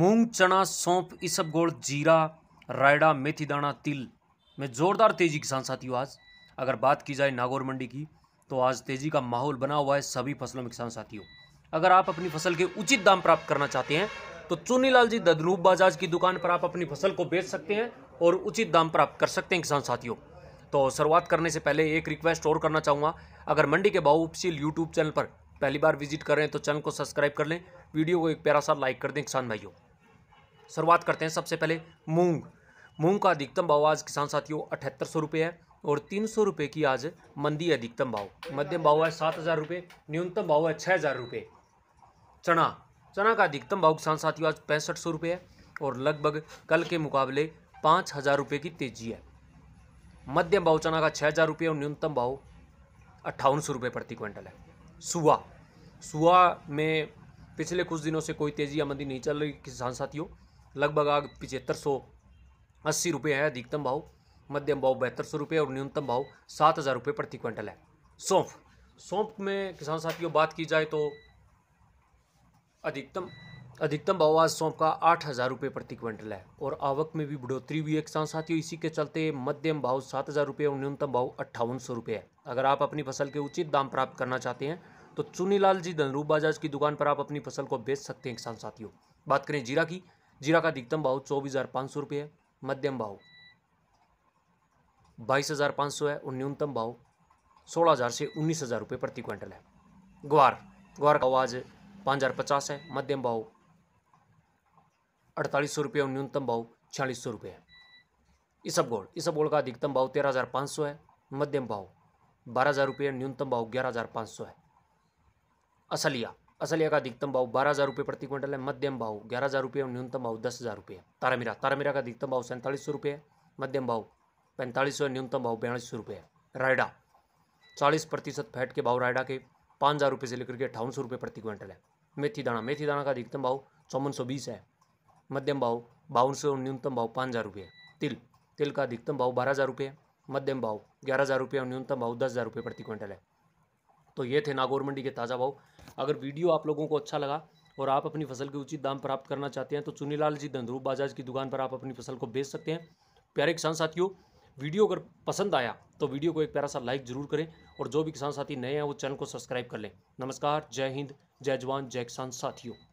मूंग चना सौंप इसब गोड़ जीरा रायडा मेथी दाना तिल में ज़ोरदार तेज़ी किसान साथियों आज अगर बात की जाए नागौर मंडी की तो आज तेज़ी का माहौल बना हुआ है सभी फसलों में किसान साथियों अगर आप अपनी फसल के उचित दाम प्राप्त करना चाहते हैं तो चुनीलाल जी ददनूप बाजाज की दुकान पर आप अपनी फसल को बेच सकते हैं और उचित दाम प्राप्त कर सकते हैं किसान साथियों तो शुरुआत करने से पहले एक रिक्वेस्ट और करना चाहूँगा अगर मंडी के भाव यूट्यूब चैनल पर पहली बार विजिट कर रहे हैं तो चैनल को सब्सक्राइब कर लें वीडियो को एक प्यारा सा लाइक कर दें किसान भाइयों शुरुआत करते हैं सबसे पहले मूंग मूंग का अधिकतम भाव आज किसान साथियों अठहत्तर सौ रुपये है और तीन सौ रुपये की आज मंदी अधिकतम भाव मध्यम भाव है सात हज़ार रुपये न्यूनतम भाव है छः हज़ार रुपये चना चना का अधिकतम भाव किसान साथियों आज पैंसठ सौ रुपये है और लगभग कल के मुकाबले पाँच हज़ार रुपये की तेजी है मध्यम भाव चना का छः हज़ार रुपये और न्यूनतम भाव अट्ठावन सौ रुपये प्रति क्विंटल है सुबह सुआ में पिछले कुछ दिनों से कोई तेज़ी आमंदी नहीं चल रही किसान साथियों लगभग आग पिचहत्तर सौ अस्सी रुपये है अधिकतम भाव मध्यम भाव बहत्तर सौ रुपये और न्यूनतम भाव सात हज़ार रुपये प्रति क्विंटल है सौंफ सौंफ में किसान साथियों बात की जाए तो अधिकतम अधिकतम भाव आज सौंप का आठ हज़ार रुपये प्रति क्विंटल है और आवक में भी बढ़ोतरी हुई है किसान साथियों इसी के चलते मध्यम भाव सात हज़ार रुपये और न्यूनतम भाव अट्ठावन सौ रुपये है अगर आप अपनी फसल के उचित दाम प्राप्त करना चाहते हैं तो चुनीलाल जी धनरूप बाजाज की दुकान पर आप अपनी फसल को बेच सकते हैं किसान साथियों बात करें जीरा की जीरा का अधिकतम भाव चौबीस हज़ार सौ है मध्यम भाव बाईस हज़ार पाँच सौ है और न्यूनतम भाव सोलह हज़ार से उन्नीस हज़ार रुपये प्रति क्विंटल है ग्वार ग्वार का आवाज़ पाँच हज़ार पचास है मध्यम भाव अड़तालीस सौ रुपये और न्यूनतम भाव छियालीस सौ रुपये है इसब गोल्ड इसब गोल्ड का अधिकतम भाव तेरह हज़ार पाँच सौ है मध्यम भाव बारह हज़ार रुपये न्यूनतम भाव ग्यारह हज़ार पाँच सौ है असलिया असलिया का अधिकतम भाव बारह हज़ार रुपये प्रति क्विंटल है मध्यम भाव ग्यारह हज़ार रुपये और न्यूनतम भाव दस हज़ार रुपये तारामीरा तारामीरा का अधिकतम भाव सैंतालीस सौ रुपये मध्यम भाव पैंतालीस सौ न्यूनतम भाव बयालीस सौ रुपये रायडा चालीस प्रतिशत फैट के भाव रायडा के पाँच हज़ार रुपये से लेकर के अठावन सौ रुपये प्रति क्विंटल है मेथी दाना मेथी दाना का अधिकतम भाव चौवन सौ बीस है मध्यम भाव बावन सौ न्यूनतम भाव पाँच हज़ार रुपये तिल तिल का अधिकतम भाव बारह हज़ार रुपये मध्यम भाव ग्यारह हज़ार रुपये और न्यूनतम भाव दस हज़ार रुपये प्रति क्विंटल है तो ये थे नागौर मंडी के ताज़ा भाव अगर वीडियो आप लोगों को अच्छा लगा और आप अपनी फसल के उचित दाम प्राप्त करना चाहते हैं तो चुनीलाल जी धंधरूप बाजाज की दुकान पर आप अपनी फसल को बेच सकते हैं प्यारे किसान साथियों वीडियो अगर पसंद आया तो वीडियो को एक प्यारा सा लाइक जरूर करें और जो भी किसान साथी नए हैं वो चैनल को सब्सक्राइब कर लें नमस्कार जय हिंद जय जवान जय किसान साथियों